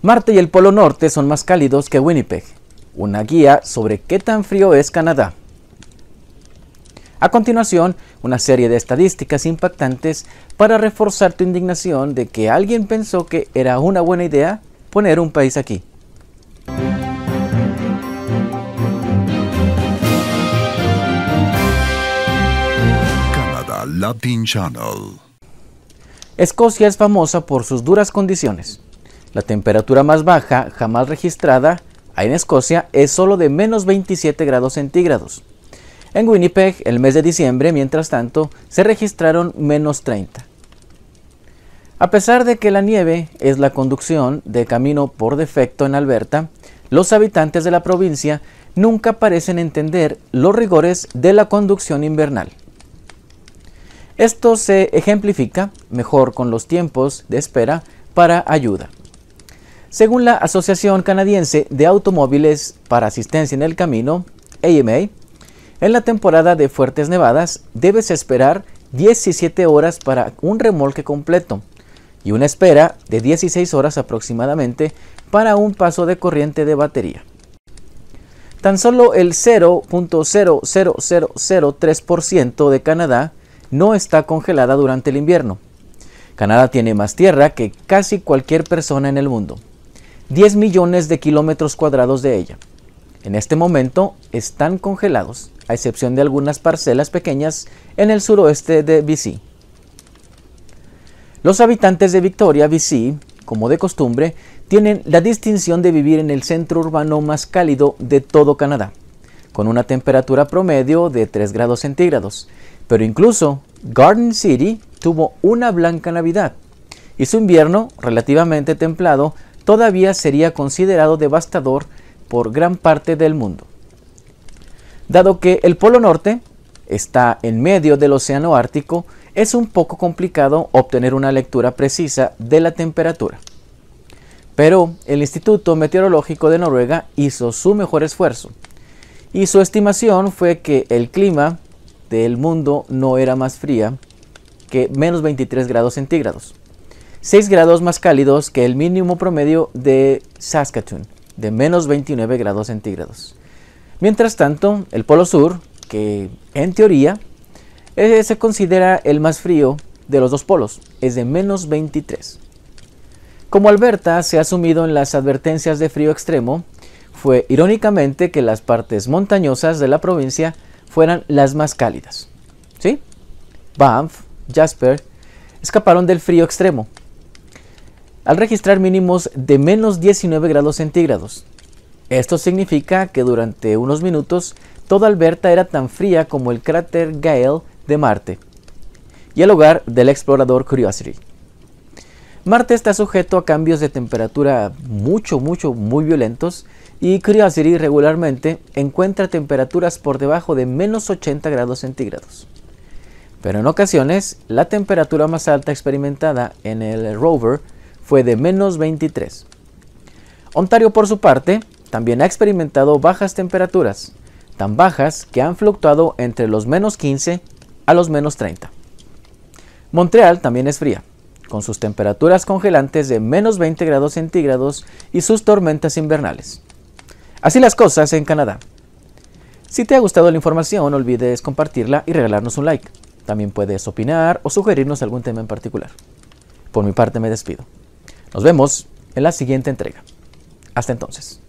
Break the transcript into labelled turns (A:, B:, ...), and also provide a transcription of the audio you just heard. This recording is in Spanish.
A: Marte y el Polo Norte son más cálidos que Winnipeg. Una guía sobre qué tan frío es Canadá. A continuación, una serie de estadísticas impactantes para reforzar tu indignación de que alguien pensó que era una buena idea poner un país aquí. Escocia es famosa por sus duras condiciones. La temperatura más baja jamás registrada en Escocia es solo de menos 27 grados centígrados. En Winnipeg, el mes de diciembre, mientras tanto, se registraron menos 30. A pesar de que la nieve es la conducción de camino por defecto en Alberta, los habitantes de la provincia nunca parecen entender los rigores de la conducción invernal. Esto se ejemplifica mejor con los tiempos de espera para ayuda. Según la Asociación Canadiense de Automóviles para Asistencia en el Camino, AMA, en la temporada de fuertes nevadas debes esperar 17 horas para un remolque completo y una espera de 16 horas aproximadamente para un paso de corriente de batería. Tan solo el 0.00003% de Canadá no está congelada durante el invierno. Canadá tiene más tierra que casi cualquier persona en el mundo. 10 millones de kilómetros cuadrados de ella. En este momento están congelados, a excepción de algunas parcelas pequeñas en el suroeste de BC. Los habitantes de Victoria, BC, como de costumbre, tienen la distinción de vivir en el centro urbano más cálido de todo Canadá, con una temperatura promedio de 3 grados centígrados. Pero incluso Garden City tuvo una blanca Navidad y su invierno, relativamente templado, todavía sería considerado devastador por gran parte del mundo. Dado que el Polo Norte está en medio del Océano Ártico, es un poco complicado obtener una lectura precisa de la temperatura. Pero el Instituto Meteorológico de Noruega hizo su mejor esfuerzo y su estimación fue que el clima del mundo no era más fría que menos 23 grados centígrados. 6 grados más cálidos que el mínimo promedio de Saskatoon, de menos 29 grados centígrados. Mientras tanto, el Polo Sur, que en teoría eh, se considera el más frío de los dos polos, es de menos 23. Como Alberta se ha sumido en las advertencias de frío extremo, fue irónicamente que las partes montañosas de la provincia fueran las más cálidas. ¿Sí? Banff, Jasper, escaparon del frío extremo, al registrar mínimos de menos 19 grados centígrados. Esto significa que durante unos minutos toda Alberta era tan fría como el cráter Gale de Marte y el hogar del explorador Curiosity. Marte está sujeto a cambios de temperatura mucho, mucho, muy violentos y Curiosity regularmente encuentra temperaturas por debajo de menos 80 grados centígrados. Pero en ocasiones, la temperatura más alta experimentada en el rover fue de menos 23. Ontario, por su parte, también ha experimentado bajas temperaturas, tan bajas que han fluctuado entre los menos 15 a los menos 30. Montreal también es fría, con sus temperaturas congelantes de menos 20 grados centígrados y sus tormentas invernales. Así las cosas en Canadá. Si te ha gustado la información, no olvides compartirla y regalarnos un like. También puedes opinar o sugerirnos algún tema en particular. Por mi parte me despido. Nos vemos en la siguiente entrega. Hasta entonces.